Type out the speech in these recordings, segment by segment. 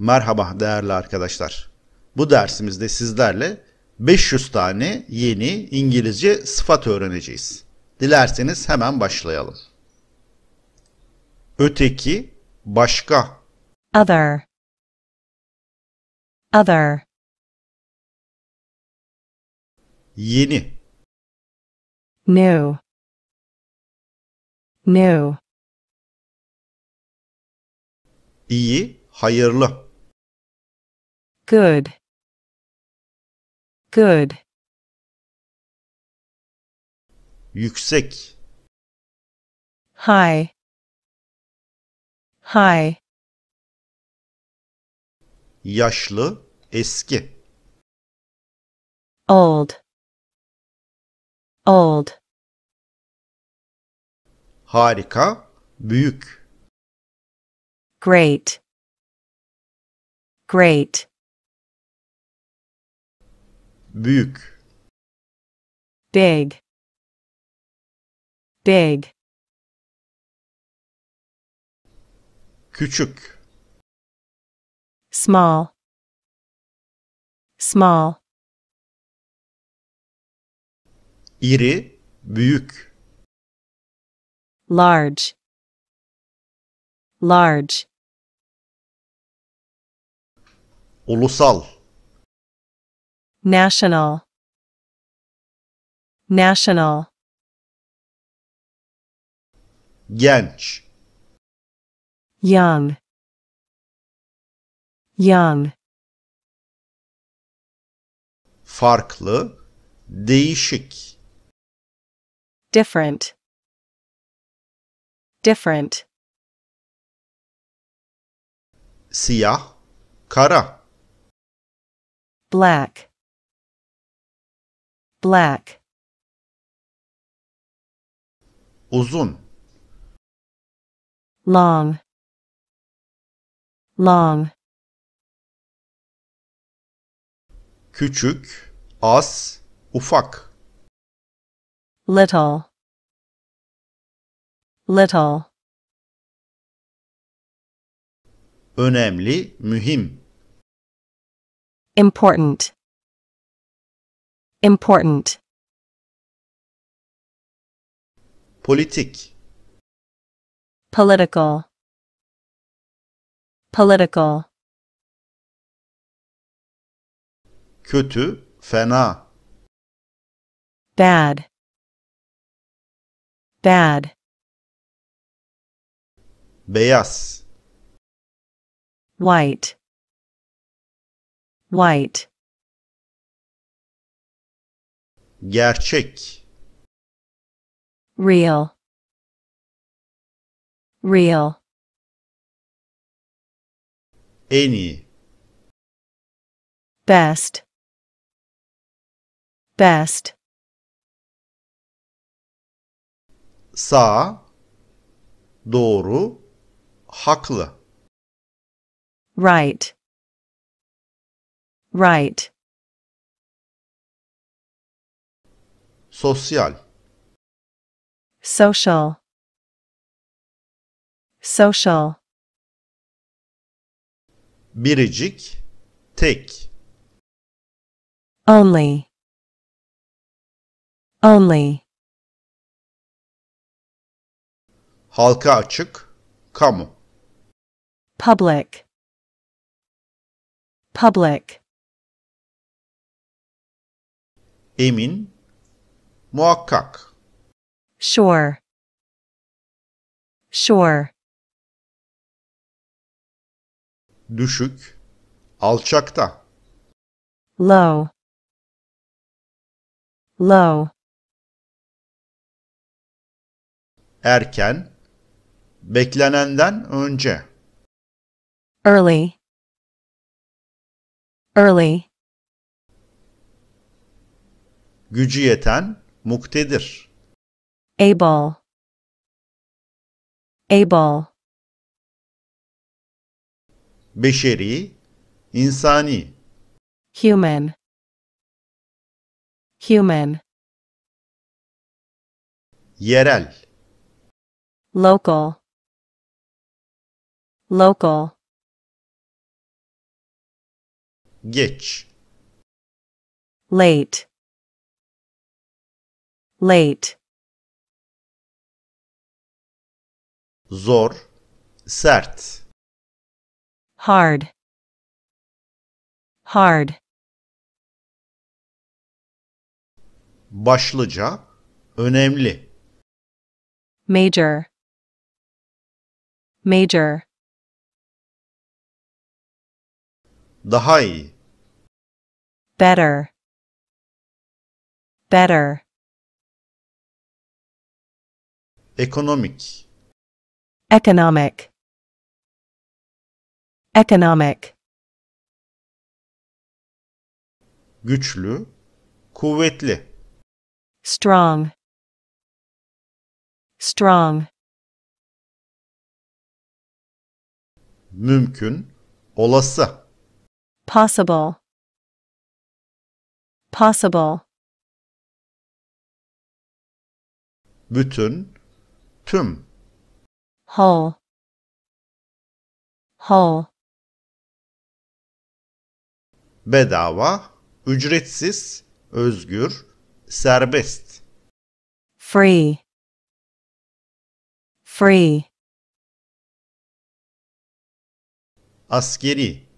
Merhaba değerli arkadaşlar. Bu dersimizde sizlerle 500 tane yeni İngilizce sıfat öğreneceğiz. Dilerseniz hemen başlayalım. Öteki, başka. Other. Other. Yeni. New. New. İyi, hayırlı. good good yüksek high high yaşlı eski old old harika büyük great great büyük big big küçük small small iri büyük large large ulusal National National Genç Young Young Farklı Değişik Different Different Siyah Kara Black black uzun long long küçük az ufak little little önemli mühim important Important. Politik. Political. Political. Kötü, fena. Bad. Bad. Beyaz. White. White. gerçek real real en iyi best best sağ doğru haklı right right Sosyal. Social. Social. Biricik, tek. Only. Only. Halka açık, kamu. Public. Public. Emin, Muhakkak. Sure. Sure. Düşük, alçakta. Low. Low. Erken, beklenenden önce. Early. Early. Gücü yeten, muktedir able able beşeri insani human human yerel local local geç late late zor sert hard hard başlıca önemli major major daha iyi better better Ekonomik. Economic. Economic. Güçlü, kuvvetli. Strong. Strong. Mümkün, olası. Possible. Possible. Bütün, tüm whole whole bedava, ücretsiz, özgür, serbest free free askeri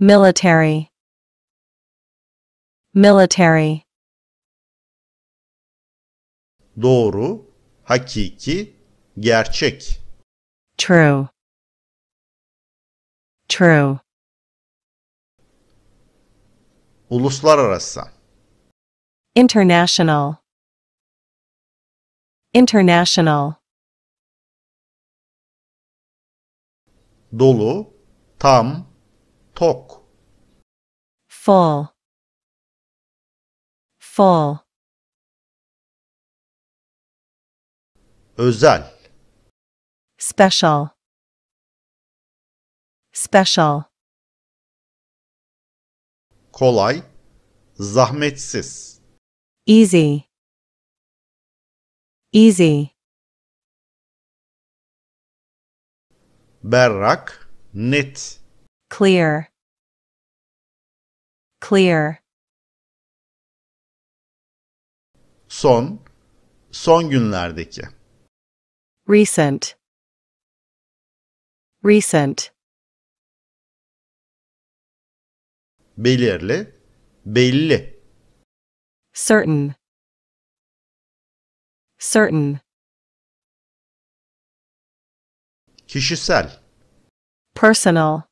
military military doğru hakiki, gerçek. True. True. Uluslararası. International. International. Dolu, tam, tok. Full. Full. Özel. Special. Special. Kolay, zahmetsiz. Easy. Easy. Berrak, net. Clear. Clear. Son, son günlerdeki. Recent. Recent. Belirli, belli. Certain. Certain. Kişisel. Personal.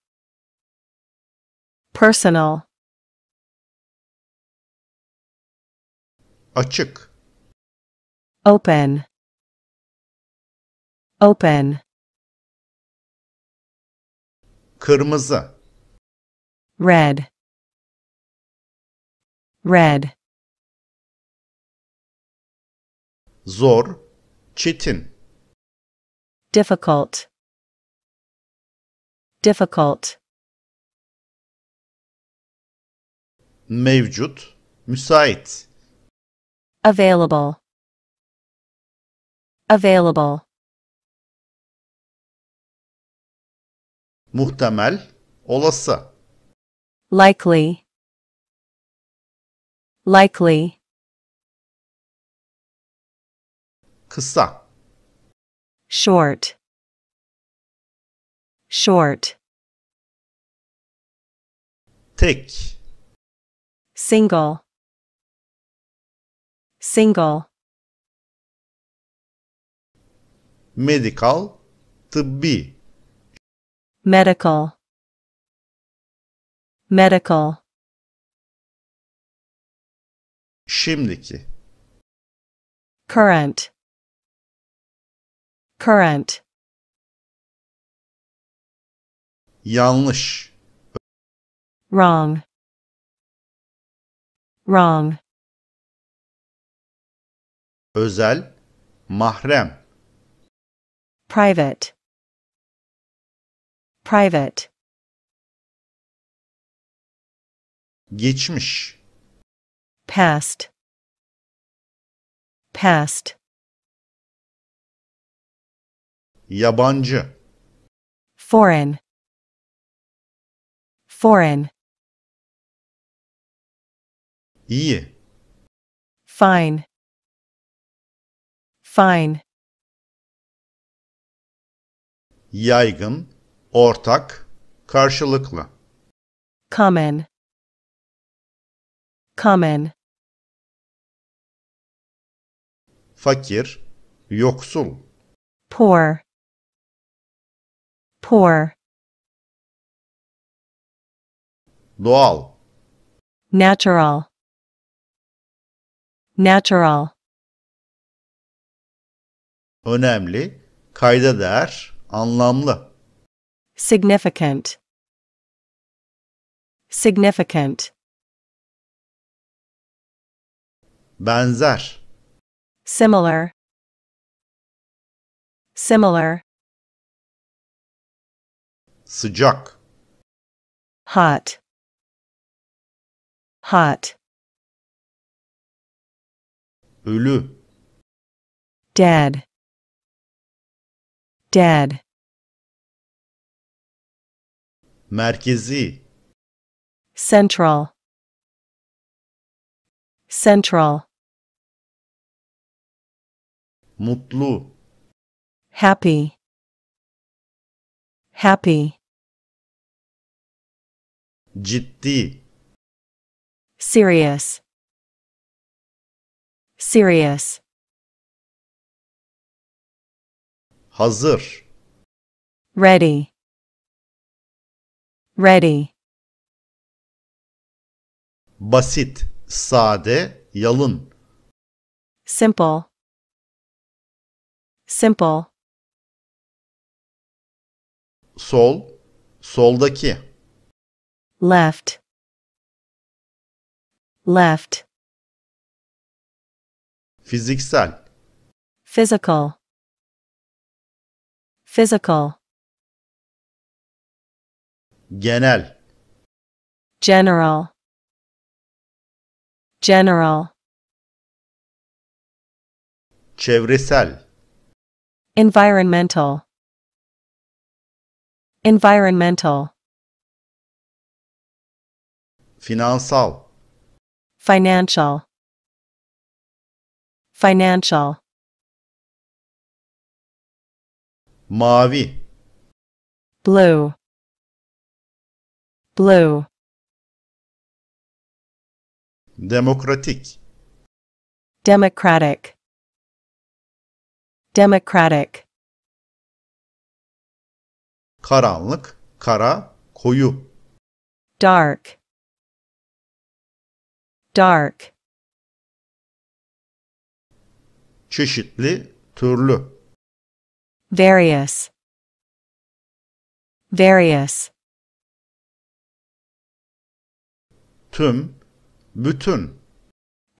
Personal. Açık. Open. Open. Kırmızı. Red. Red. Zor, çetin. Difficult. Difficult. Mevcut, müsait. Available. Available. Muhtemel, olası. Likely. Likely. Kısa. Short. Short. Tek. Single. Single. Medical, tıbbi medical medical şimdiki current current yanlış wrong wrong özel mahrem private Private. Geçmiş. Past. Past. Yabancı. Foreign. Foreign. İyi. Fine. Fine. Yaygın. ortak, karşılıklı. Common. Common. Fakir, yoksul. Poor. Poor. Doğal. Natural. Natural. Önemli, kayda değer, anlamlı. Significant. Significant. Benzer. Similar. Similar. Sıcak. Hot. Hot. Ölü. Dead. Dead. Merkezi Central Central Mutlu Happy Happy Ciddi Serious Serious Hazır Ready ready. Basit, sade, yalın. Simple. Simple. Sol, soldaki. Left. Left. Fiziksel. Physical. Physical. genel general general çevresel environmental environmental finansal financial financial mavi blue blue demokratik democratic democratic karanlık kara koyu dark dark çeşitli türlü various various tüm, bütün.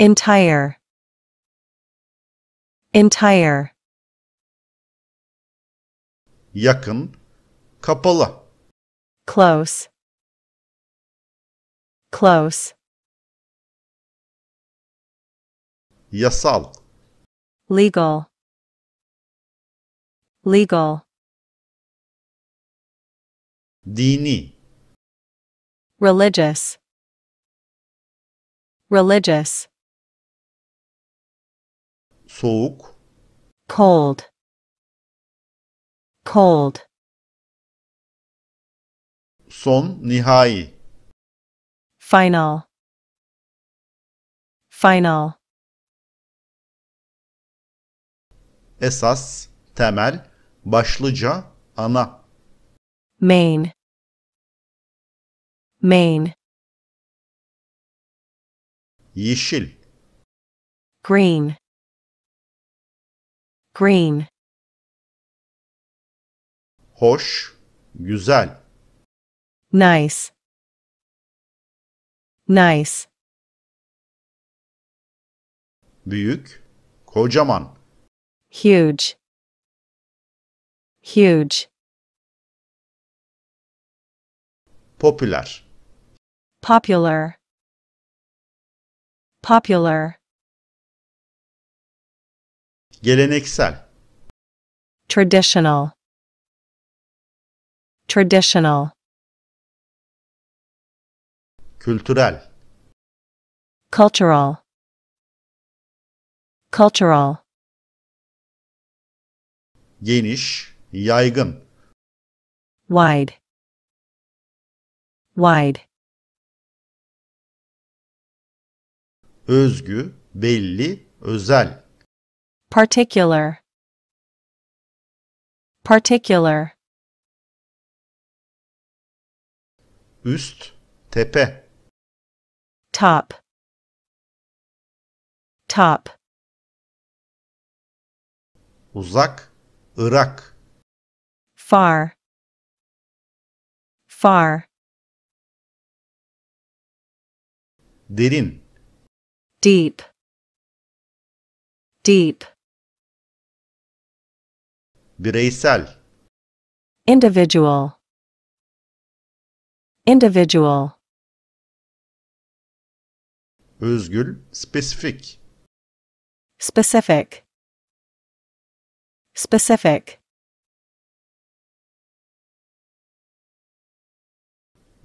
Entire. Entire. Yakın, kapalı. Close. Close. Yasal. Legal. Legal. Dini. Religious. Religious. Soğuk. Cold. Cold. Son, nihai. Final. Final. Esas, temel, başlıca, ana. Main. Main. Yeşil. Green. Green. Hoş, güzel. Nice. Nice. Büyük, kocaman. Huge. Huge. Popüler. Popular. Popular. Geleneksel. Traditional. Traditional. Kültürel. Cultural. Cultural. Geniş, yaygın. Wide. Wide. özgü, belli, özel. Particular Particular Üst, tepe. Top Top Uzak, Irak. Far Far Derin deep deep bireysel individual individual özgül spesifik specific specific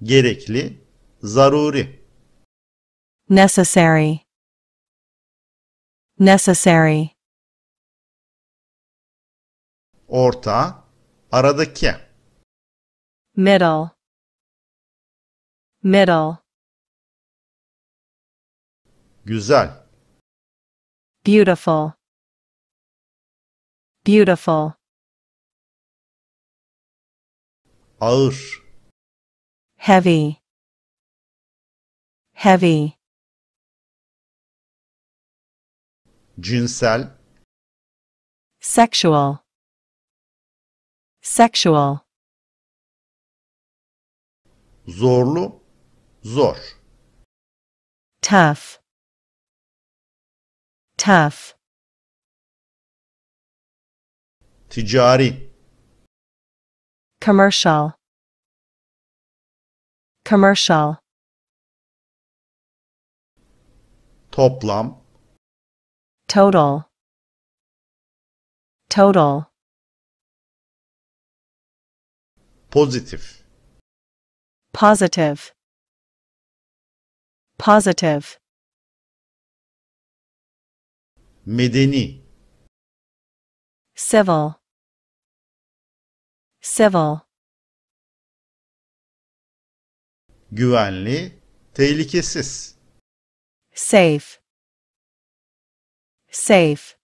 gerekli zaruri necessary Necessary. Orta, aradaki. Middle. Middle. Güzel. Beautiful. Beautiful. Ağır. Heavy. Heavy. cinsel sexual sexual zorlu zor tough tough ticari commercial commercial toplam total total pozitif positive positive medeni civil civil güvenli tehlikesiz safe Safe.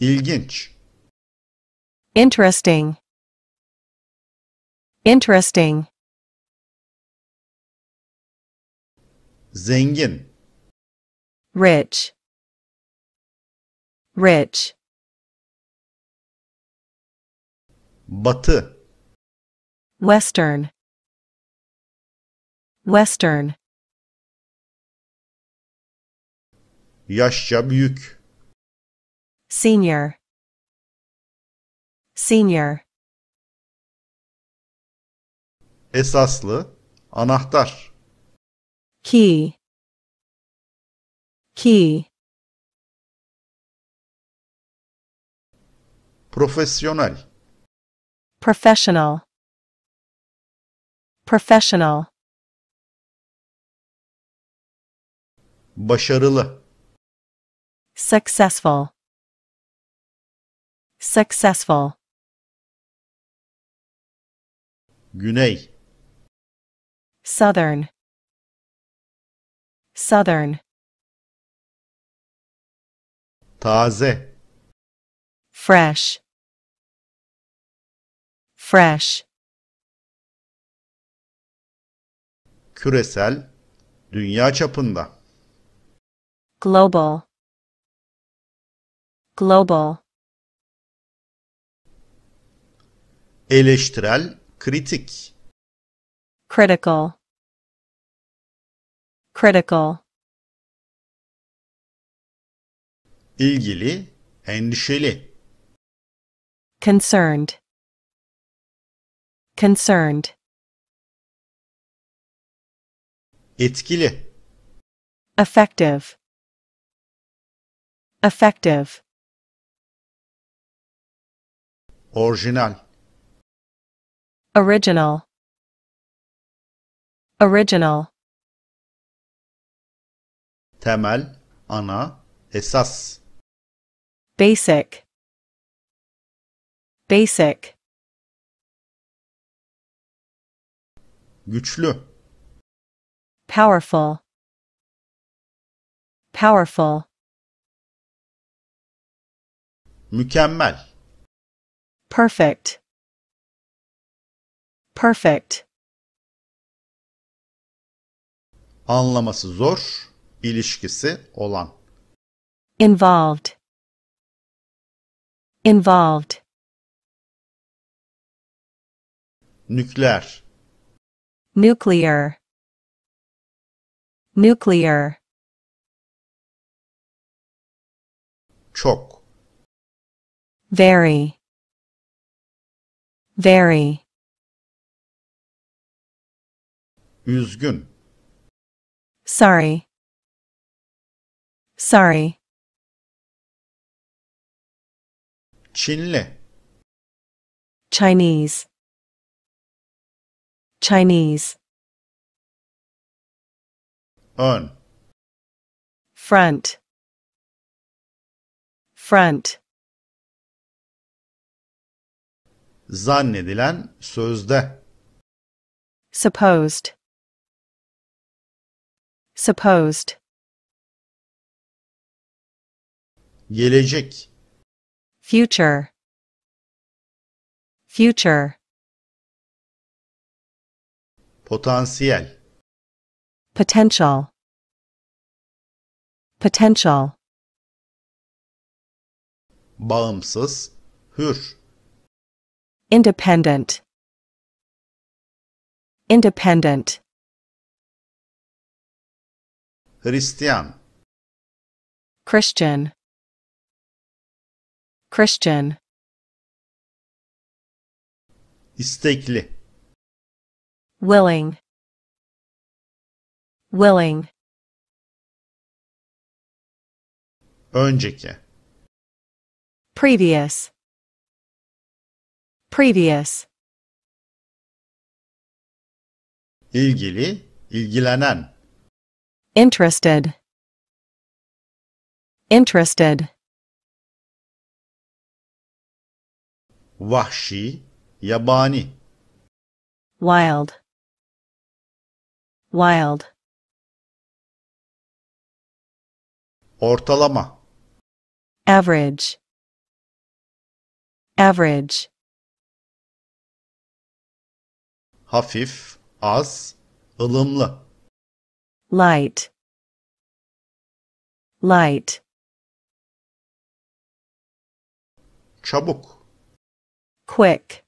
İlginç. Interesting. Interesting. Zengin. Rich. Rich. Batı. Western. Western. Yaşça büyük. Senior. Senior. Esaslı. Anahtar. Key. Key. Profesyonel. Professional. Professional. Başarılı successful successful Güney southern southern taze fresh fresh küresel dünya çapında global Global Eleştirel, kritik Critical Critical ilgili, endişeli. Concerned Concerned Etkili. Effective Effective Orijinal. Original. Original. Temel, ana, esas. Basic. Basic. Güçlü. Powerful. Powerful. Mükemmel perfect perfect anlaması zor ilişkisi olan involved involved nükleer nuclear nuclear çok very Very. Üzgün. Sorry. Sorry. Çinli. Chinese. Chinese. Ön. Front. Front. zannedilen sözde. Supposed Supposed Gelecek Future Future Potansiyel Potential Potential Bağımsız, hür Independent. Independent. Christian. Christian. Christian. İstekli. Willing. Willing. Önceki. Previous. Previous. ilgili, ilgilenen. Interested. Interested. Vahşi, yabani. Wild. Wild. Ortalama. Average. Average. hafif, az, ılımlı. Light Light Çabuk Quick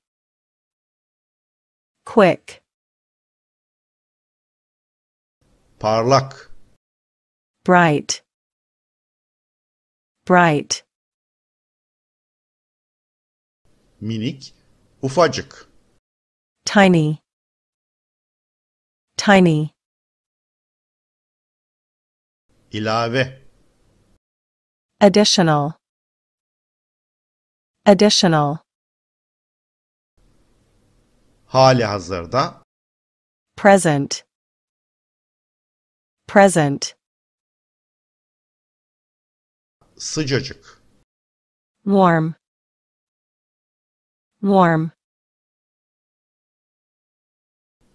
Quick Parlak Bright Bright Minik, ufacık Tiny tiny ilave additional additional hali hazırda present present sıcacık warm warm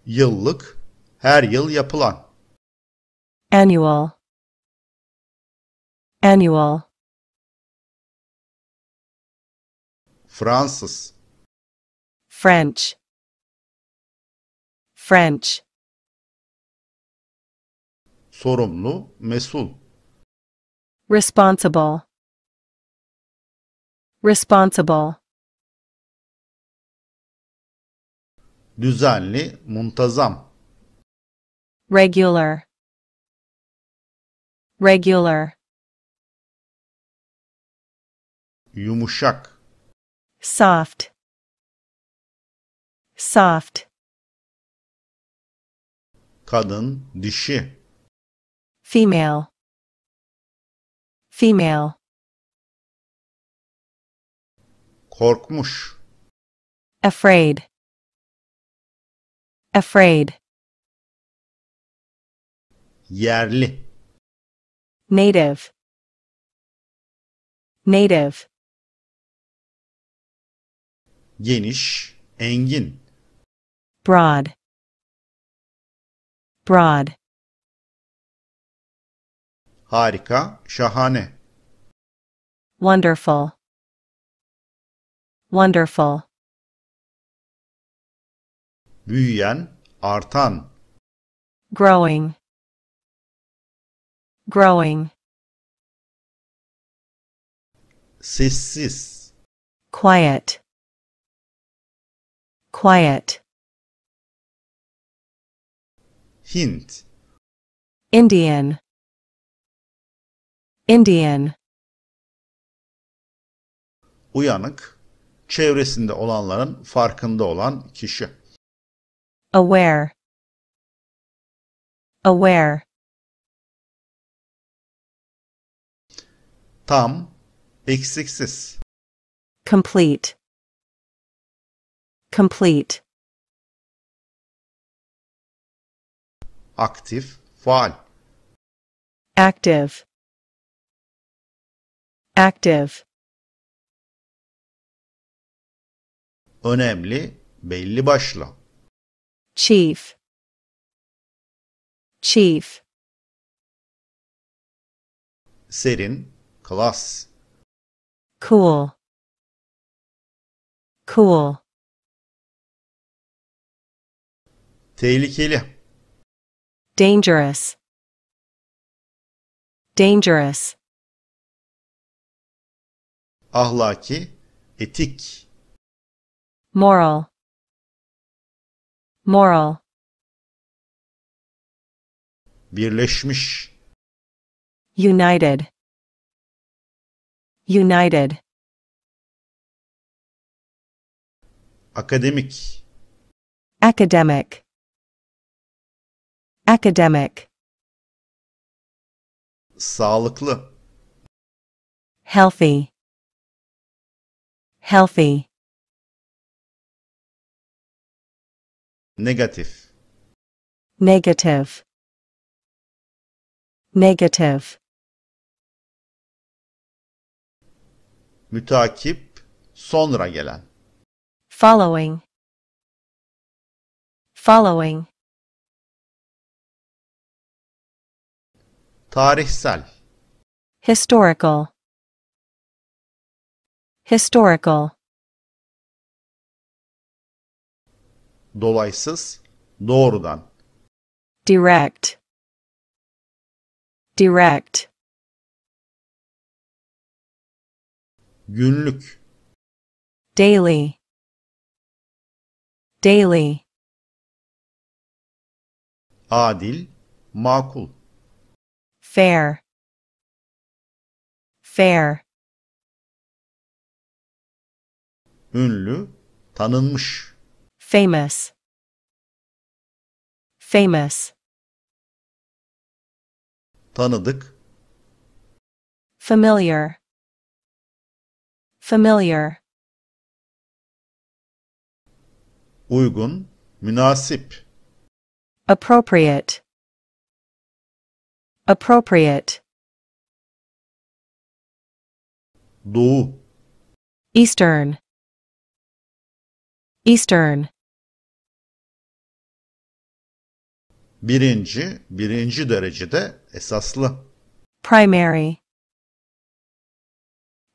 yıllık Her yıl yapılan. Annual. Annual. Fransız. French. French. Sorumlu, mesul. Responsible. Responsible. Düzenli, muntazam. regular regular yumuşak soft soft kadın dişi female female korkmuş afraid afraid yerli native native geniş engin broad broad harika şahane wonderful wonderful büyüyen artan growing growing sessiz quiet quiet Hint Indian Indian Uyanık çevresinde olanların farkında olan kişi aware aware Tam, eksiksiz. Complete. Complete. Aktif, faal. Active. Active. Önemli, belli başlı. Chief. Chief. Serin, Klas. Cool. Cool. Tehlikeli. Dangerous. Dangerous. Ahlaki, etik. Moral. Moral. Birleşmiş. United. United. Academic. Academic. Academic. Sağlıklı. Healthy. Healthy. Negative. Negative. Negative. mütakip, sonra gelen. Following Following Tarihsel Historical Historical Dolaysız, doğrudan. Direct Direct Günlük. Daily. Daily. Adil, makul. Fair. Fair. Ünlü, tanınmış. Famous. Famous. Tanıdık. Familiar familiar uygun, münasip appropriate appropriate doğu eastern eastern birinci, birinci derecede esaslı primary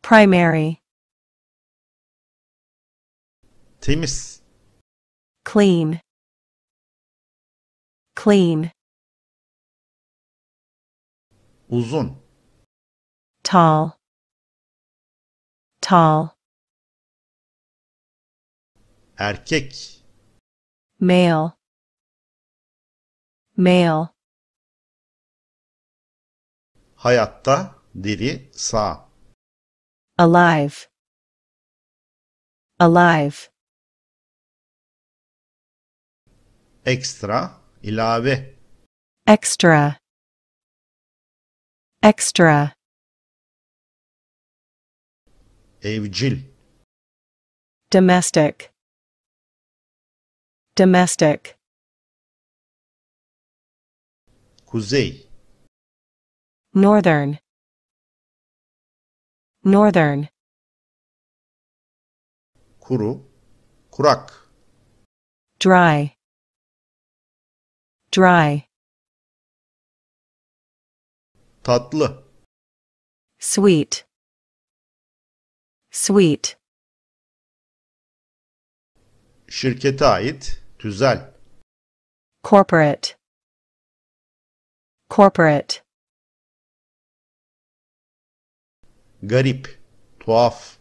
primary Temiz. Clean. Clean. Uzun. Tall. Tall. Erkek. Male. Male. Hayatta, diri, sağ. Alive. Alive. Extra ilave. Extra. Extra. Evcil. Domestic. Domestic. Kuzey. Northern. Northern. Kuru, kurak. Dry. Dry. Tatlı. Sweet. Sweet. Şirkete ait tüzel. Corporate. Corporate. Garip, tuhaf.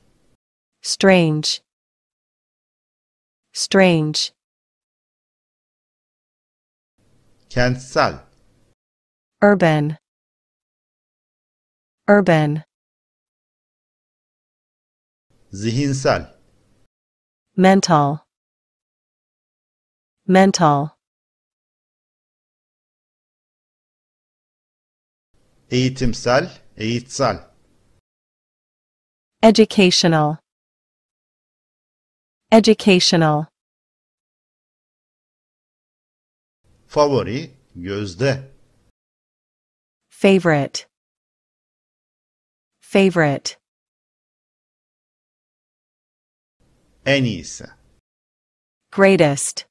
Strange. Strange. Kentsel. Urban. Urban. Zihinsel. Mental. Mental. Eğitimsel, eğitsel. Educational. Educational. Favori, gözde. Favorite. Favorite. En iyisi. Greatest.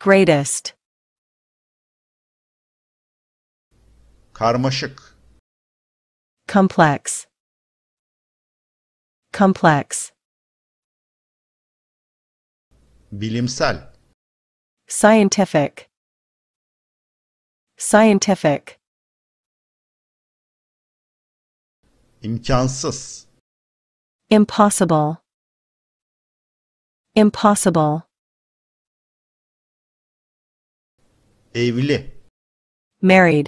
Greatest. Karmaşık. Complex. Complex. Bilimsel. Scientific. Scientific. İmkansız. Impossible. Impossible. Evli. Married.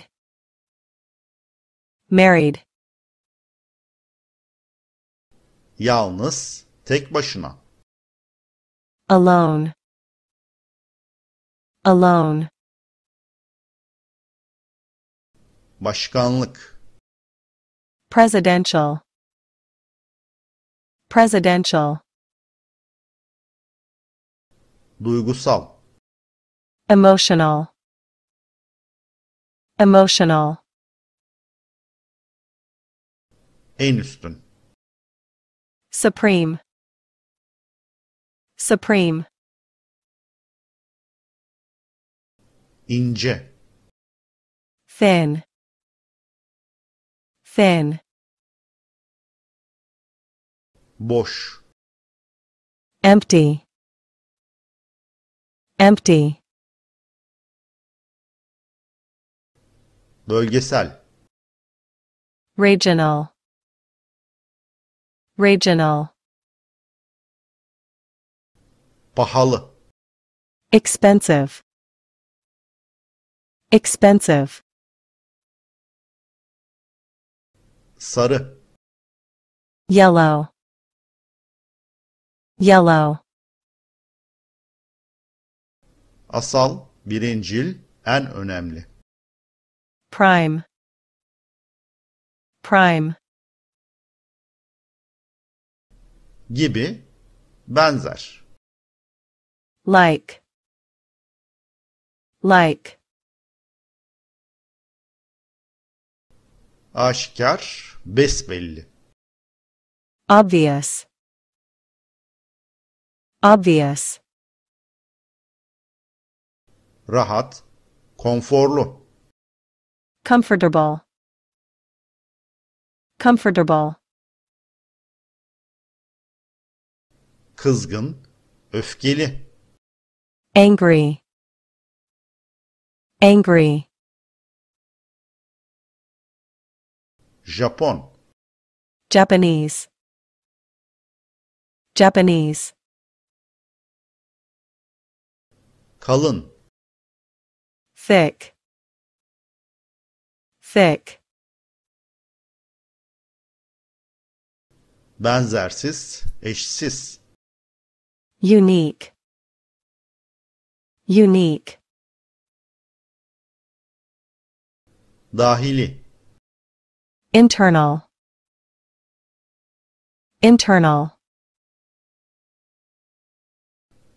Married. Yalnız, tek başına. Alone. Alone. Başkanlık. Presidential. Presidential. Duygusal. Emotional. Emotional. En üstün. Supreme. Supreme. ince thin thin boş empty empty bölgesel regional regional pahalı expensive Expensive. Sarı. Yellow. Yellow. Asal, birincil, en önemli. Prime. Prime. Gibi, benzer. Like. Like. aşikar, besbelli. Obvious. Obvious. Rahat, konforlu. Comfortable. Comfortable. Kızgın, öfkeli. Angry. Angry. Japon Japanese Japanese kalın thick thick benzersiz eşsiz unique unique dahili Internal. Internal.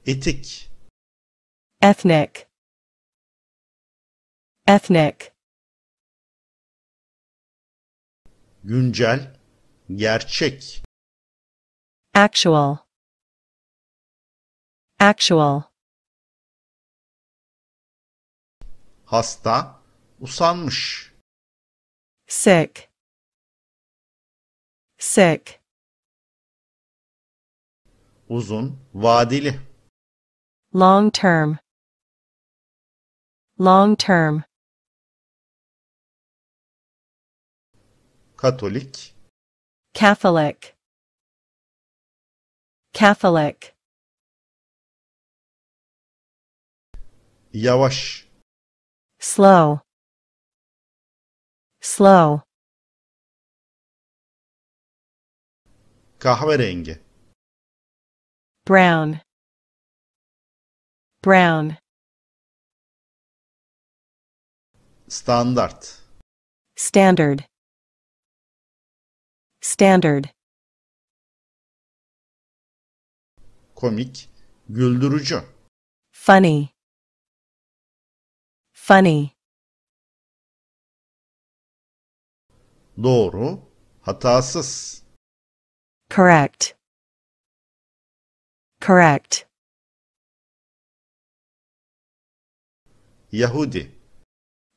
Etik. Ethnic. Ethnic. Güncel. Gerçek. Actual. Actual. Hasta. Usanmış. Sick sick uzun vadeli long term long term Katolik Catholic Catholic Yavaş slow slow kahverengi brown brown standart standard standard komik güldürücü funny funny doğru hatasız Correct. Correct. Yahudi.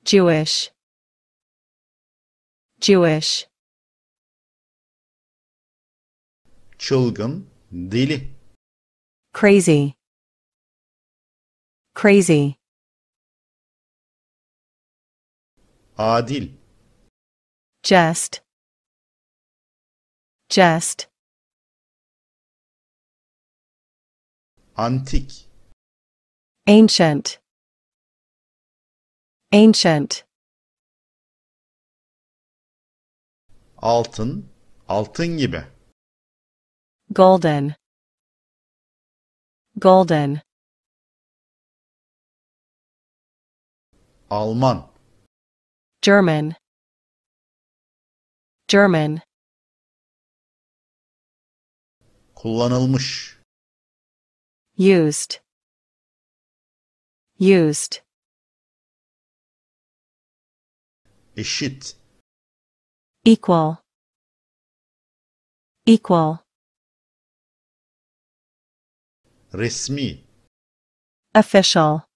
Jewish. Jewish. Chulgun dili. Crazy. Crazy. Adil. Just. Just. antik ancient ancient altın altın gibi golden golden Alman German German kullanılmış used used eşit equal equal resmi official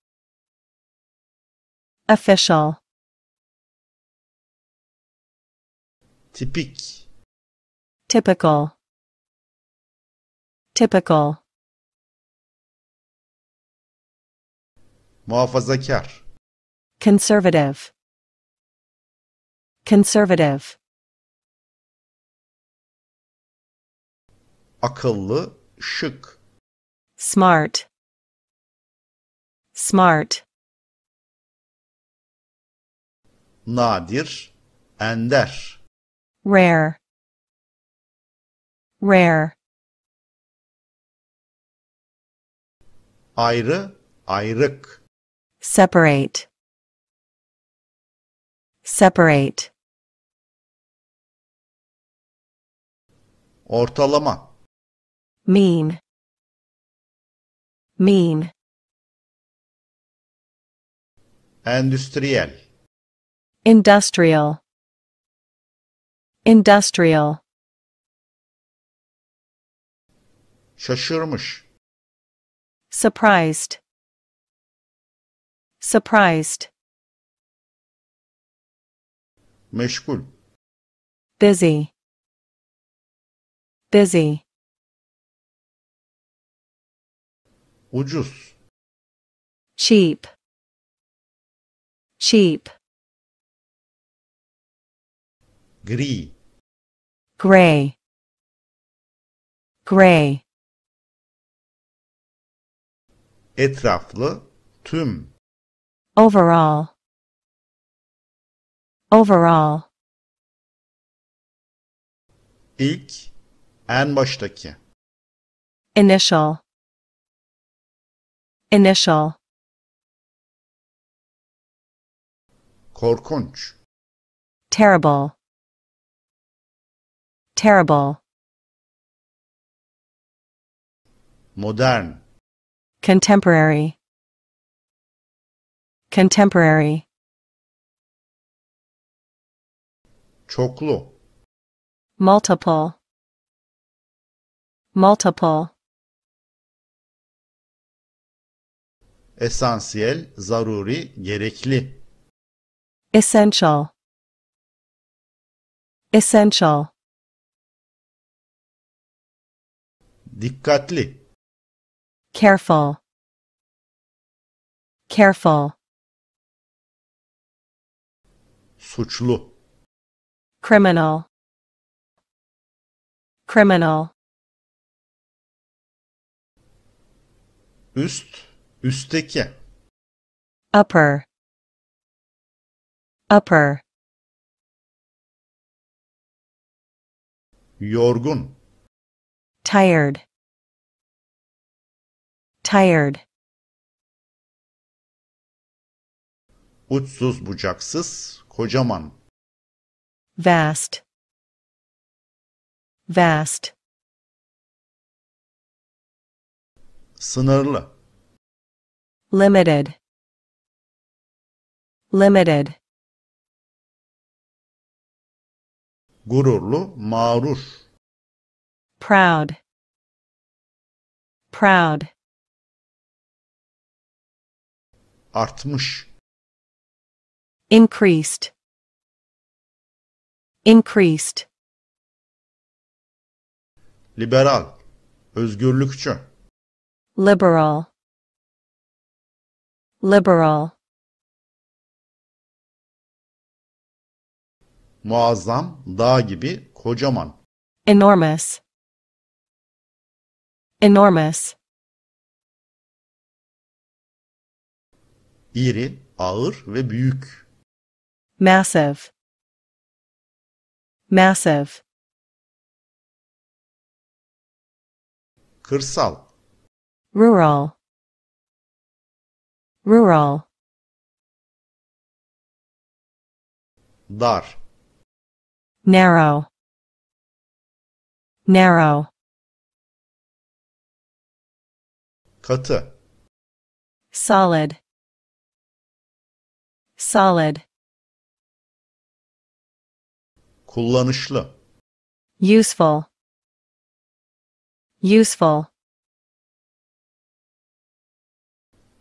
official tipik typical typical muhafazakar conservative conservative akıllı şık smart smart nadir ender rare rare ayrı ayrık Separate. Separate. Ortalama. Mean. Mean. industrial Industrial. Industrial. Şaşırmış. Surprised surprised meşgul busy busy ucuz cheap cheap gri gray gray etraflı tüm overall overall İlk en baştaki initial initial korkunç terrible terrible modern contemporary Contemporary. Çoklu. Multiple. Multiple. Esansiyel, zaruri, gerekli. Essential. Essential. Dikkatli. Careful. Careful suçlu criminal criminal üst üstteki upper upper yorgun tired tired uçsuz bucaksız kocaman vast vast sınırlı limited limited gururlu mağrur proud proud artmış increased increased liberal özgürlükçü liberal liberal muazzam dağ gibi kocaman enormous enormous iri ağır ve büyük massive massive kırsal rural rural dar narrow narrow katı solid solid Kullanışlı. Useful. Useful.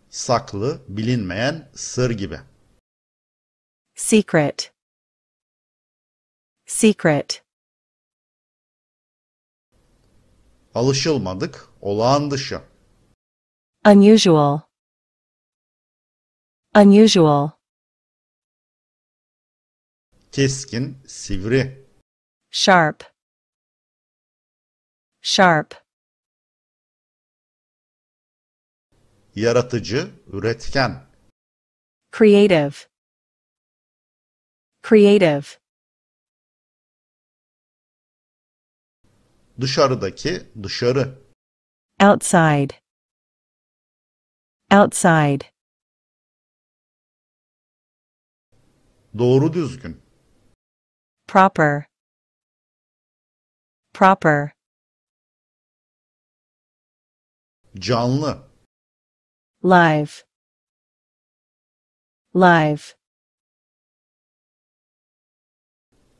Saklı, bilinmeyen, sır gibi. Secret. Secret. Alışılmadık, olağan dışı. Unusual. Unusual keskin, sivri. Sharp. Sharp. Yaratıcı, üretken. Creative. Creative. Dışarıdaki, dışarı. Outside. Outside. Doğru düzgün. proper proper canlı live live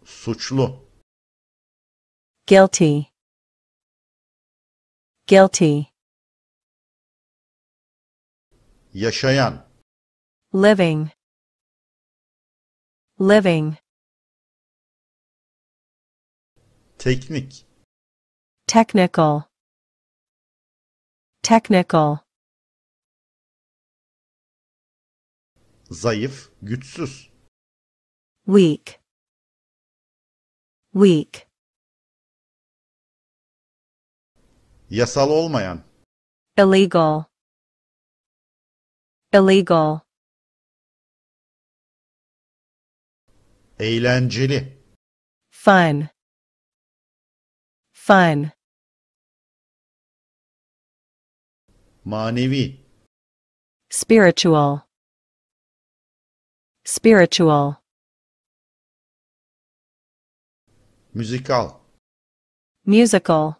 suçlu guilty guilty yaşayan living living teknik technical technical zayıf, güçsüz weak weak yasal olmayan illegal illegal eğlenceli fun Fun. Manevi. Spiritual. Spiritual. Musical. Musical.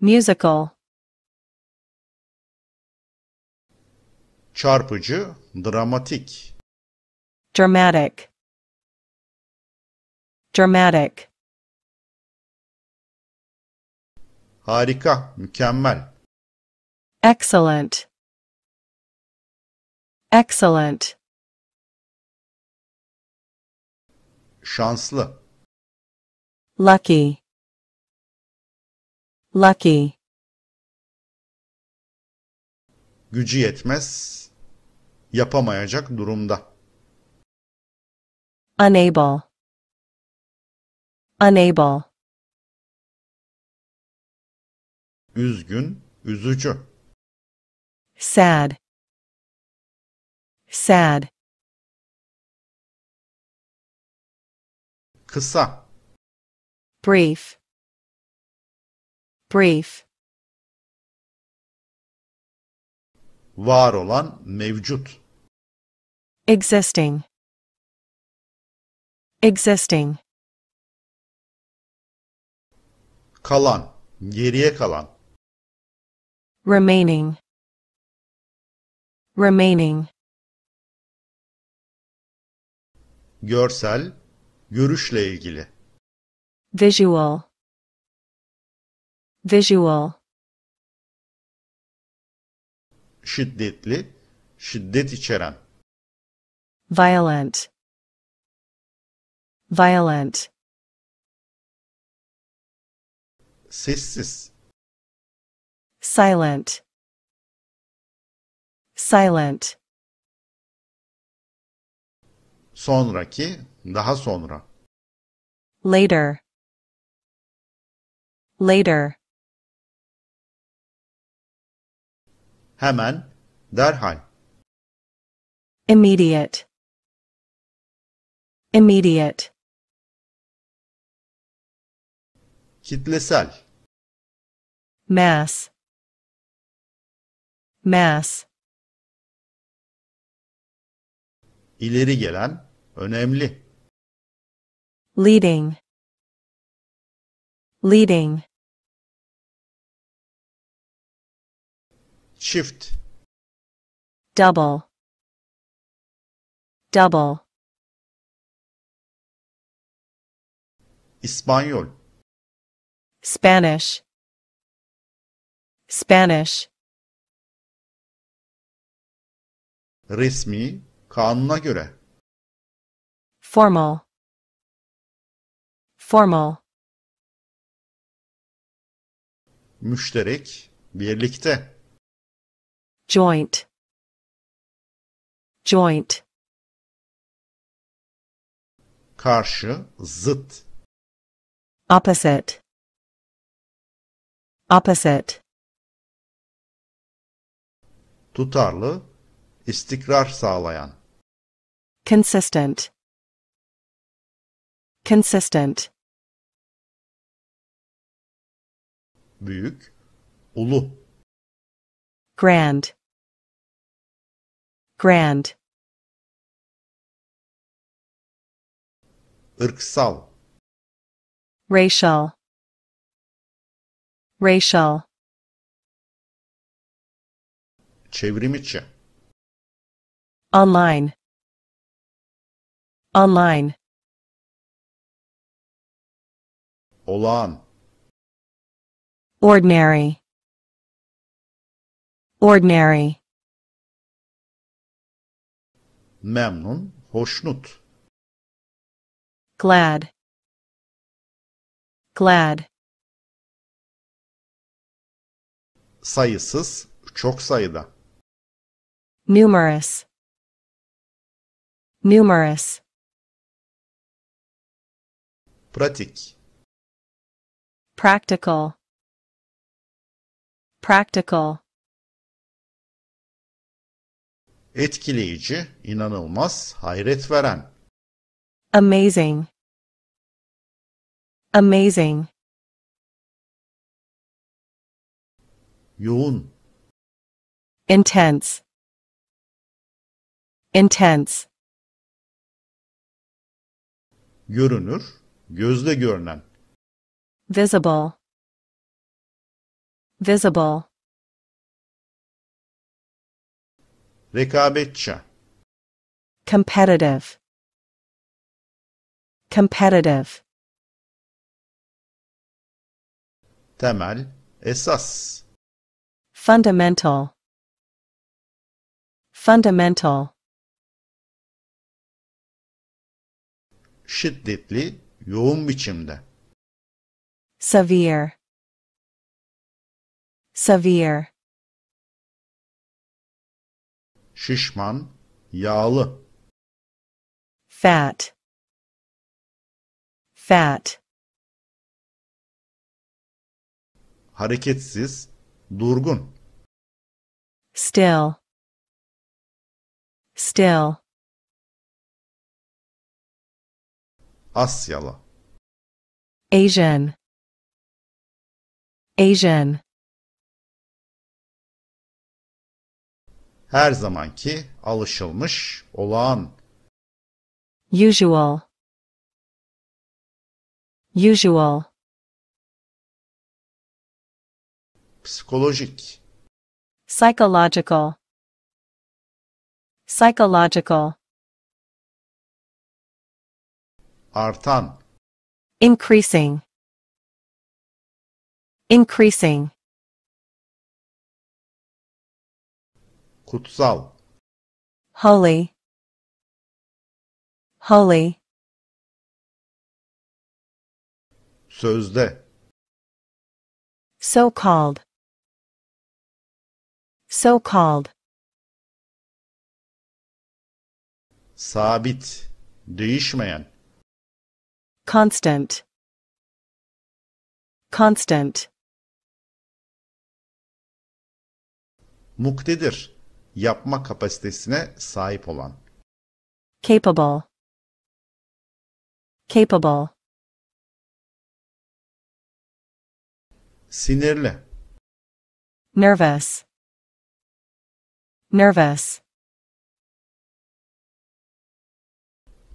Musical. Çarpıcı, dramatik. Dramatic. Dramatic. Harika, mükemmel. Excellent. Excellent. Şanslı. Lucky. Lucky. Gücü yetmez, yapamayacak durumda. Unable. Unable. üzgün, üzücü. Sad. Sad. Kısa. Brief. Brief. Var olan, mevcut. Existing. Existing. Kalan, geriye kalan remaining remaining görsel görüşle ilgili visual visual şiddetli şiddet içeren violent violent sessiz silent silent sonraki daha sonra later later hemen derhal immediate immediate kitlesel mass mass ileri gelen önemli leading leading çift double double İspanyol Spanish Spanish Resmi, kanuna göre. Formal. Formal. Müşterek, birlikte. Joint. Joint. Karşı, zıt. Opposite. Opposite. Tutarlı, istikrar sağlayan consistent consistent büyük ulu grand grand Irksal. racial racial çevrimiçi online online olan ordinary ordinary memnun hoşnut glad glad sayısız çok sayıda numerous Numerous. Pratik. Practical. Practical. Etkileyici, inanılmaz, hayret veren. Amazing. Amazing. Yoğun. Intense. Intense. görünür, gözle görünen. Visible. Visible. Rekabetçi. Competitive. Competitive. Temel, esas. Fundamental. Fundamental. şiddetli, yoğun biçimde. severe severe şişman, yağlı, fat fat hareketsiz, durgun, still still Asyalı. Asian. Asian. Her zamanki, alışılmış, olan. Usual. Usual. Psikolojik. Psychological. Psychological. artan increasing increasing kutsal holy holy sözde so called so called sabit değişmeyen constant constant muktedir yapma kapasitesine sahip olan capable capable sinirli nervous nervous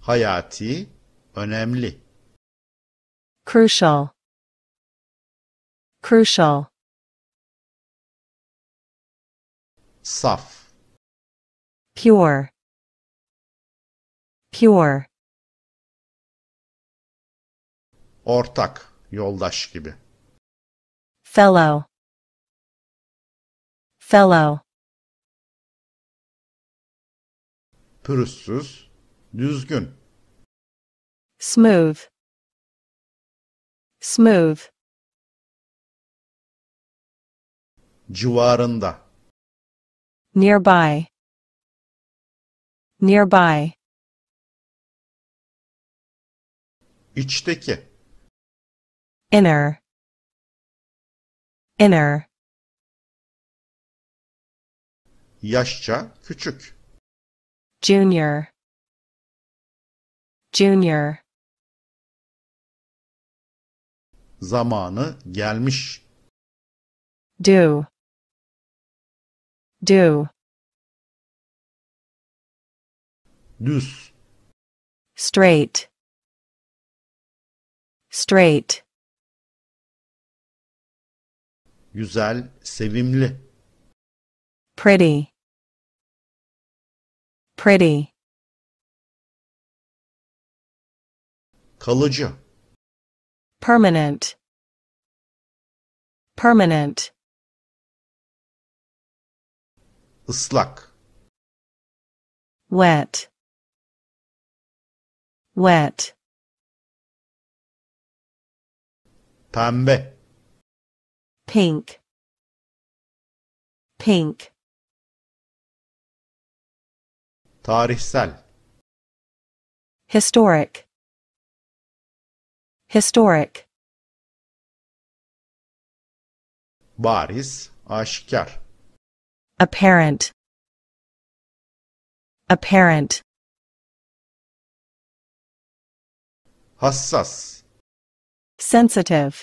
hayati önemli crucial crucial saf pure pure ortak yoldaş gibi fellow fellow pürüzsüz düzgün smooth smooth civarında nearby nearby içteki inner inner yaşça küçük junior junior zamanı gelmiş. Do Do Düz Straight Straight Güzel, sevimli. Pretty Pretty Kalıcı Permanent. Permanent. ıslak wet wet pembe pink pink tarihsel historic Historic. bariz, aşikar. Apparent. Apparent. Hassas, Sensitive.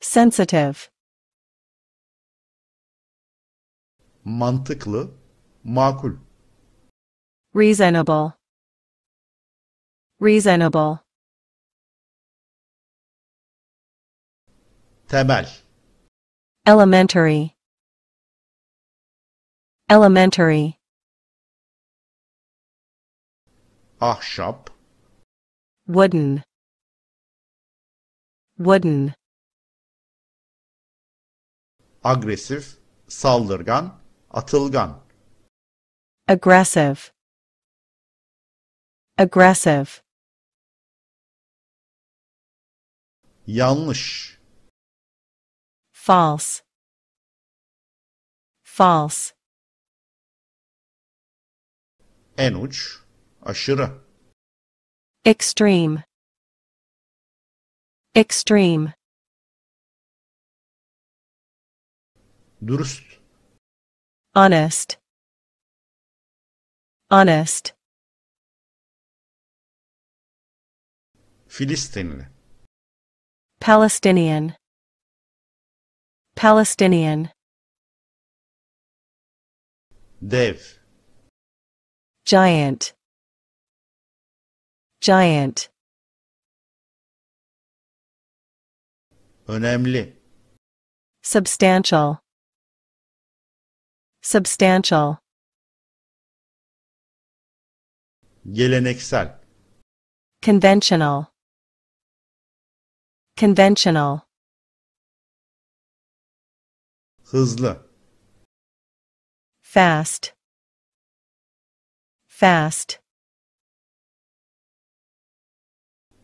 Sensitive. mantıklı, makul. Reasonable. Reasonable. temel elementary elementary ahşap wooden wooden agresif saldırgan atılgan aggressive aggressive yanlış false false En Ashura. aşırı. Extreme. Extreme. Dürüst. Honest. Honest. Filistinli. Palestinian. Palestinian. Dev. Giant. Giant. Önemli. Substantial. Substantial. Geleneksel. Conventional. Conventional. hızlı fast fast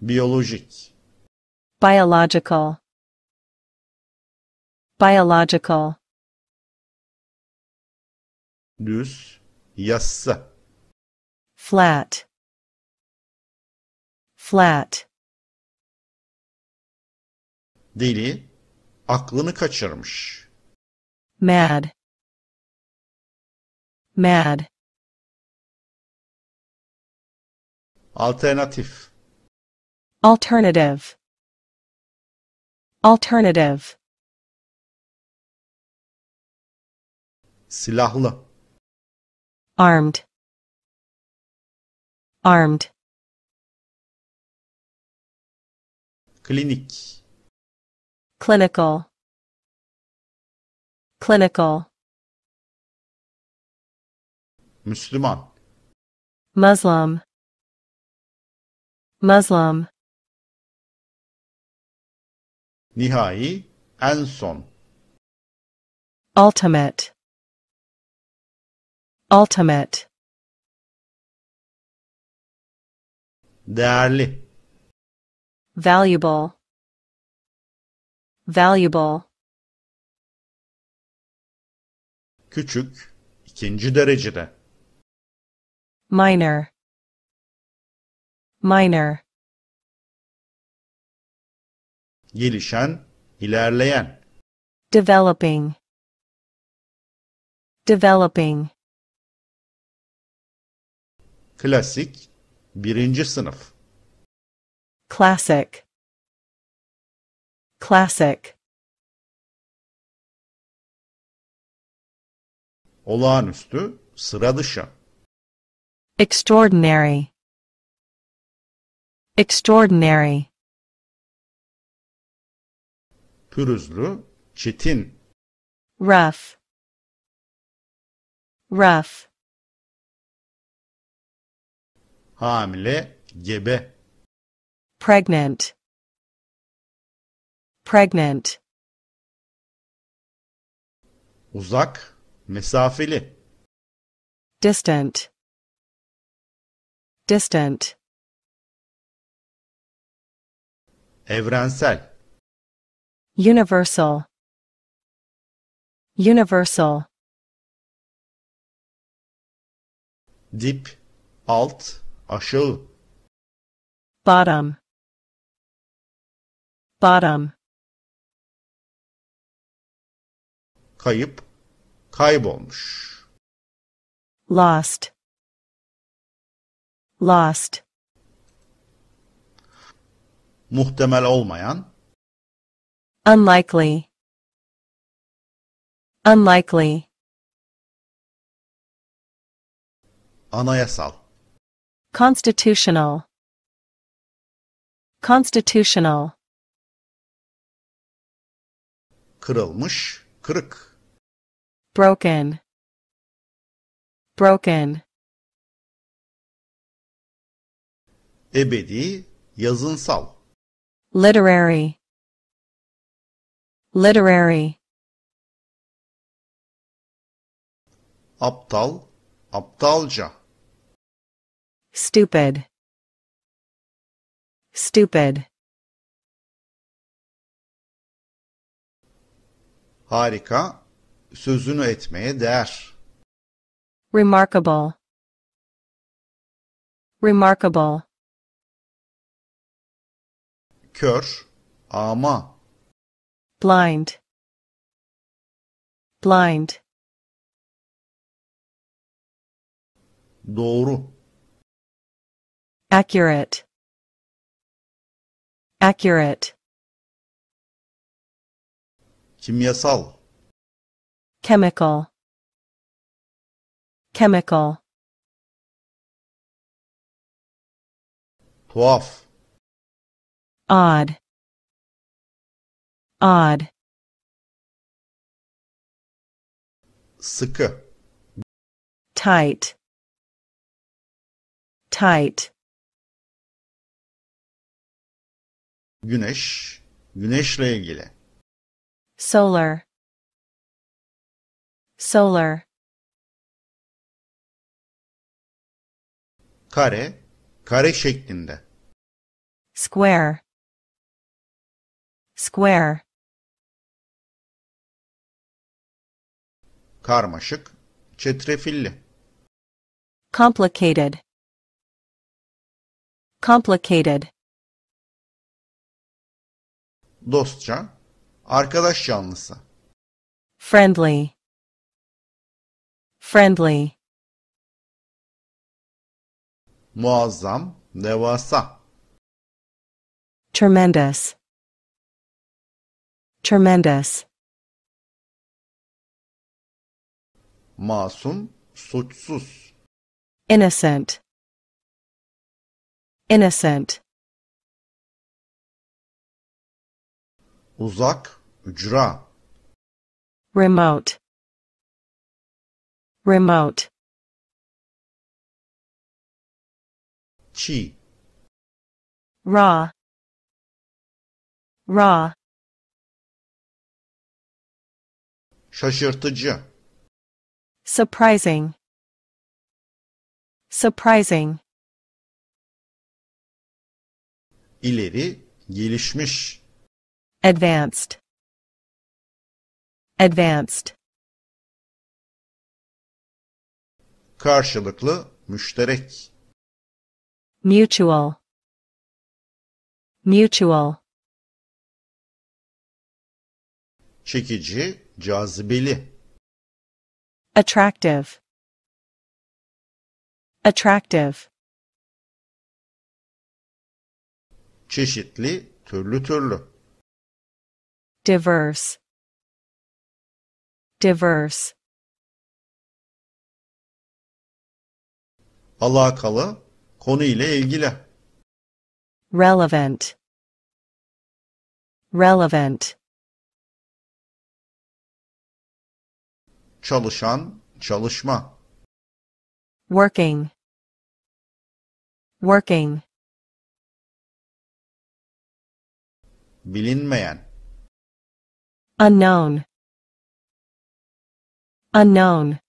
biyolojik biological biological düz yassı flat flat deli aklını kaçırmış mad mad alternative alternative alternative silahlı armed armed clinic clinical Clinical. Müslüman. Muslim. Muslim. Nihai, en son. Ultimate. Ultimate. Değerli. Valuable. Valuable. Küçük, ikinci derecede. Minor. Minor. Gelişen, ilerleyen. Developing. Developing. Klasik, birinci sınıf. Classic. Classic. olağanüstü, sıra dışı. extraordinary extraordinary pürüzlü, çetin, rough rough hamile, gebe, pregnant pregnant uzak, Mesafeli. Distant. Distant. Evrensel. Universal. Universal. Dip, alt, aşağı. Bottom. Bottom. Kayıp, kaybolmuş lost lost muhtemel olmayan unlikely unlikely anayasal constitutional constitutional kırılmış kırık broken broken ebedi yazınsal literary literary aptal aptalca stupid stupid harika sözünü etmeye değer. Remarkable Remarkable Kör, ama Blind Blind Doğru Accurate Accurate Kimyasal Chemical. Chemical. tuhaf odd odd sıkı tight tight güneş güneşle ilgili solar solar kare kare şeklinde square square karmaşık çetrefilli complicated complicated dostça arkadaş canlısı friendly friendly muazzam devasa tremendous tremendous masum suçsuz innocent innocent uzak ücra remote Remote. Chi. Raw. Raw. Şaşırtıcı. Surprising. Surprising. İleri, gelişmiş. Advanced. Advanced. karşılıklı müşterek mutual mutual çekici cazibeli attractive attractive çeşitli türlü türlü diverse diverse alakalı konu ile ilgili. Relevant Relevant Çalışan, çalışma. Working Working Bilinmeyen. Unknown Unknown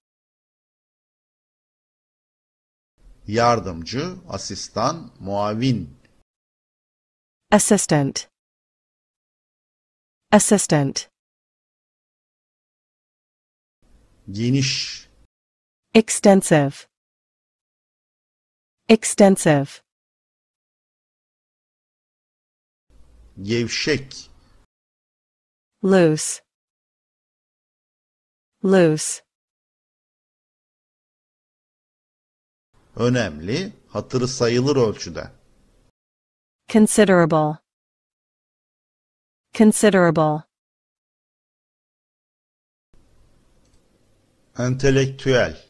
yardımcı, asistan, muavin. Assistant. Assistant. Geniş. Extensive. Extensive. Gevşek. Loose. Loose. önemli, hatırı sayılır ölçüde. Considerable. Considerable. Entelektüel.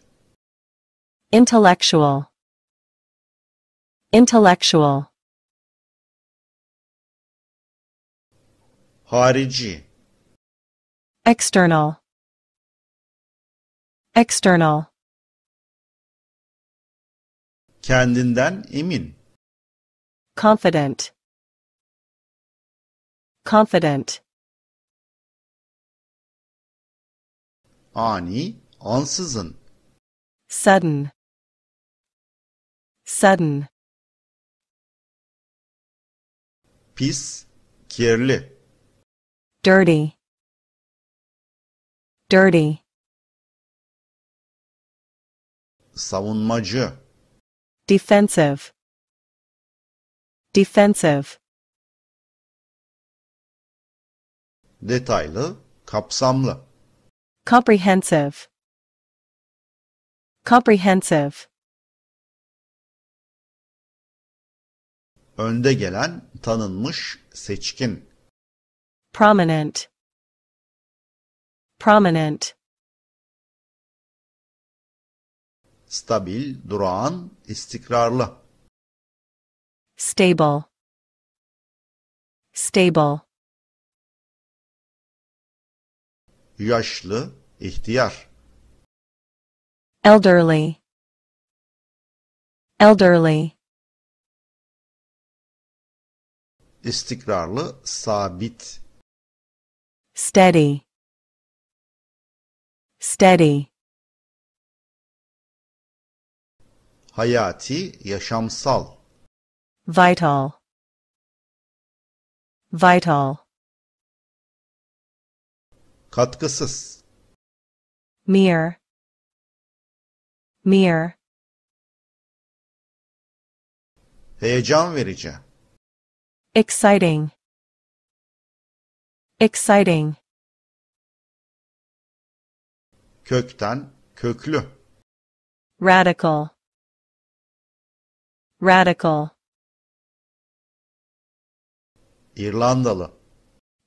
Intellectual. Intellectual. Harici. External. External. Kendinden emin. Confident. Confident. Ani, ansızın. Sudden. Sudden. Pis, kirli. Dirty. Dirty. savunmacı defensive defensive detaylı, kapsamlı comprehensive comprehensive önde gelen, tanınmış, seçkin prominent prominent stabil, durağan, istikrarlı. Stable. Stable. Yaşlı, ihtiyar. Elderly. Elderly. İstikrarlı, sabit. Steady. Steady. hayati, yaşamsal. Vital. Vital. Katkısız. Mere. Mere. Heyecan verici. Exciting. Exciting. Kökten, köklü. Radical. Radical. İrlandalı.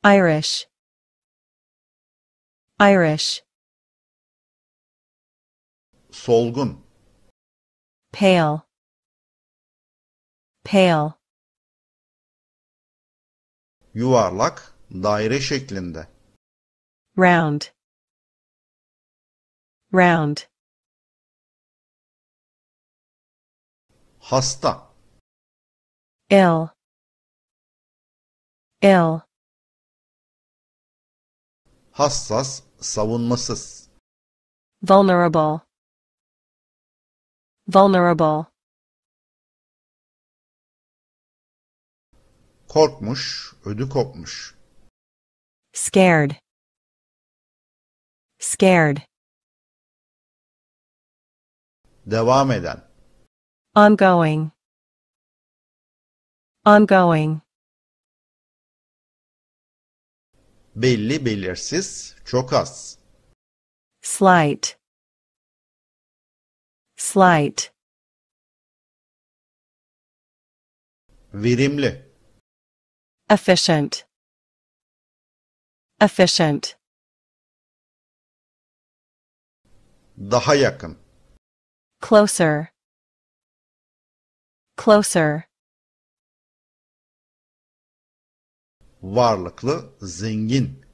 Irish. Irish. Solgun. Pale. Pale. Yuvarlak, daire şeklinde. Round. Round. hasta ill ill hassas savunmasız vulnerable vulnerable korkmuş ödü kopmuş scared scared devam eden Ongoing. Ongoing. Belli, belirsiz, çok az. Slight. Slight. Verimli. Efficient. Efficient. Daha yakın. Closer closer. Varlıklı, zengin.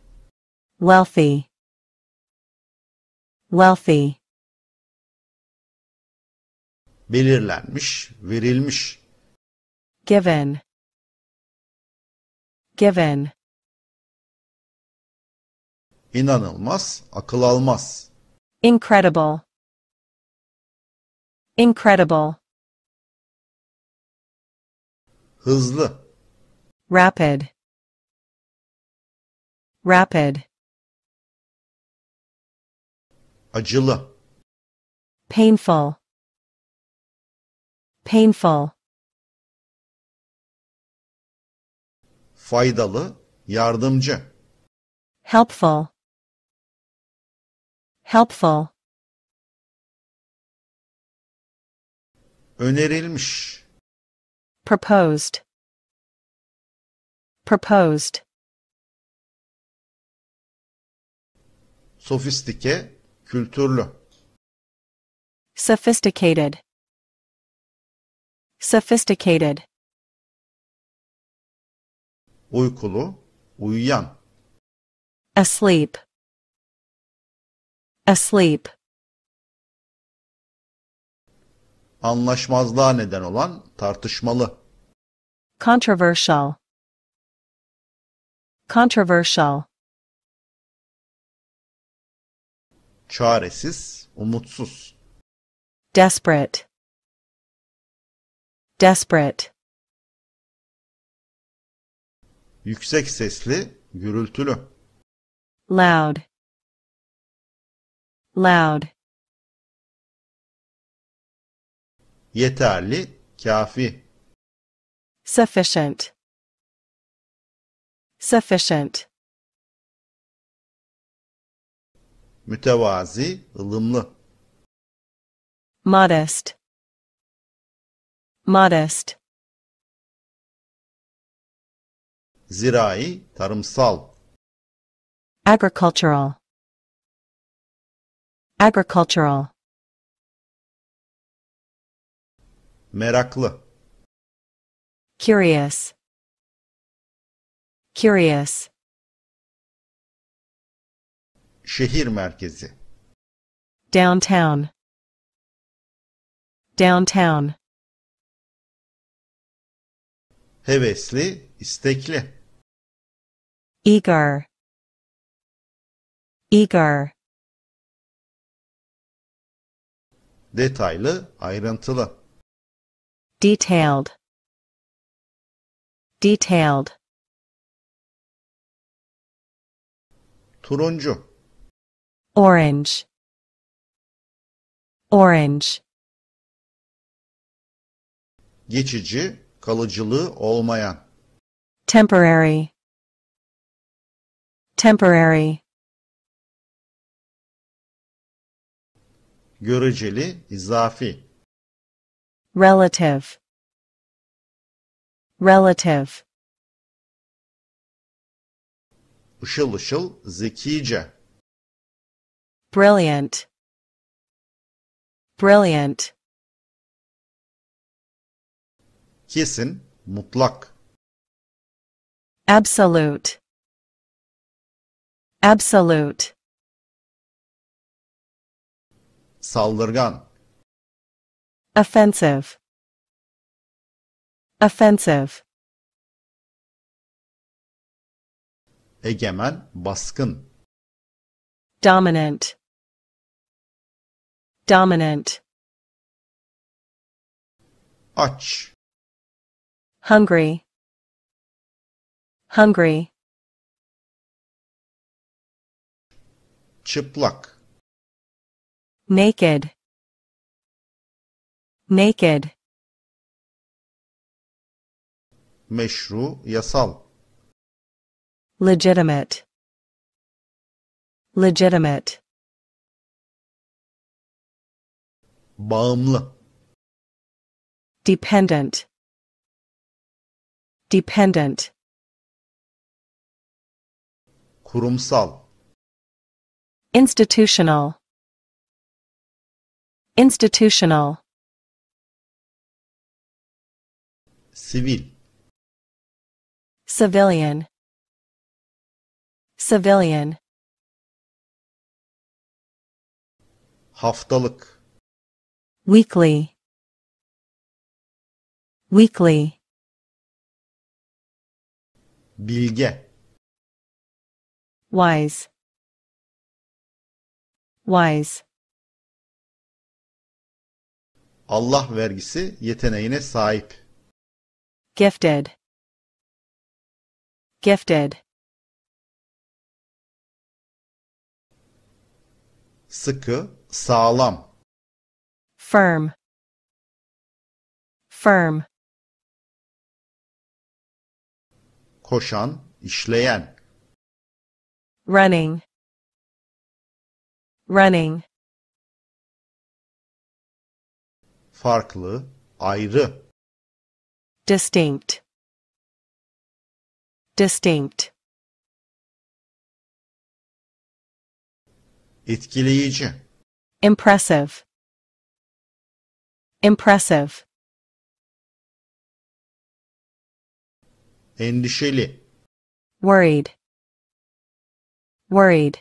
Wealthy. Wealthy. Belirlenmiş, verilmiş. Given. Given. İnanılmaz, akıl almaz. Incredible. Incredible hızlı rapid rapid acılı painful painful faydalı yardımcı helpful helpful önerilmiş proposed proposed sofistike kültürlü sophisticated sophisticated uykulu uyuyan asleep asleep anlaşmazlığa neden olan tartışmalı. Controversial Controversial Çaresiz, umutsuz. Desperate Desperate Yüksek sesli, gürültülü. Loud Loud yeterli, kafi. Sufficient. Sufficient. Mütevazi, ılımlı. Modest. Modest. Zirai, tarımsal. Agricultural. Agricultural. meraklı curious curious şehir merkezi downtown downtown hevesli istekli eager eager detaylı ayrıntılı detailed detailed turuncu orange orange geçici kalıcılığı olmayan temporary temporary göreceli izafi relative relative ışıl ışıl zekice brilliant brilliant kesin mutlak absolute absolute saldırgan offensive offensive egemen baskın dominant dominant aç hungry hungry çıplak naked Naked. Meşru, yasal. Legitimate. Legitimate. Bağımlı. Dependent. Dependent. Kurumsal. Institutional. Institutional. sivil civilian civilian haftalık weekly weekly bilge wise wise Allah vergisi yeteneğine sahip gifted gifted sıkı sağlam firm firm koşan işleyen running running farklı ayrı distinct distinct etkileyici impressive impressive endişeli worried worried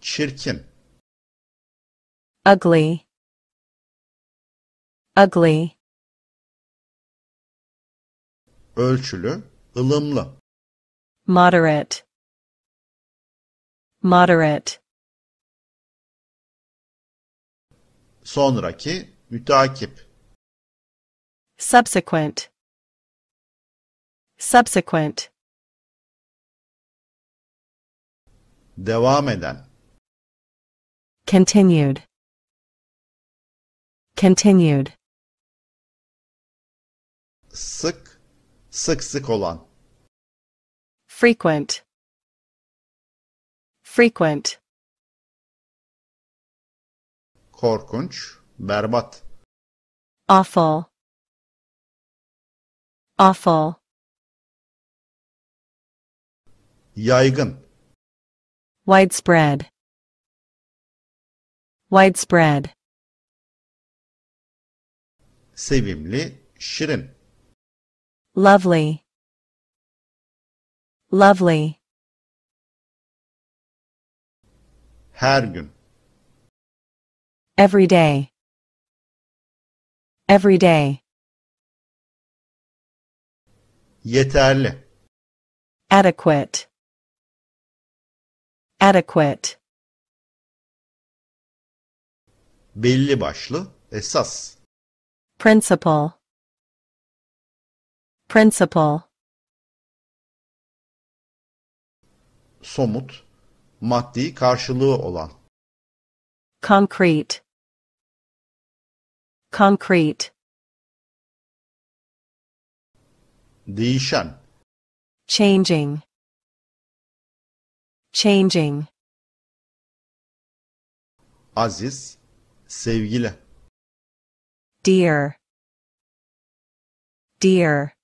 çirkin ugly ugly ölçülü, ılımlı moderate moderate sonraki, mütakip subsequent subsequent devam eden continued continued sık, sık sık olan. Frequent. Frequent. Korkunç, berbat. Awful. Awful. Yaygın. Widespread. Widespread. Sevimli, şirin. Lovely. Lovely. Her gün. Every day. Every day. Yeterli. Adequate. Adequate. Belli başlı esas. Principle. Principle Somut, maddi karşılığı olan. Concrete Concrete Değişen. Changing Changing Aziz, sevgili. Dear Dear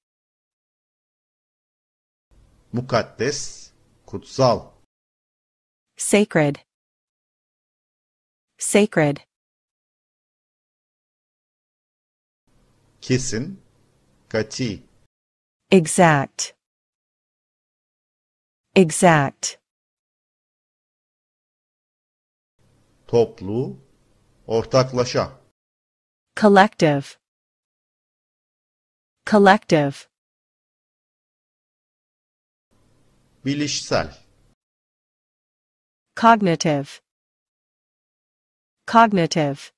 mukaddes, kutsal. Sacred. Sacred. Kesin, kati. Exact. Exact. Toplu, ortaklaşa. Collective. Collective. bilişsel cognitive cognitive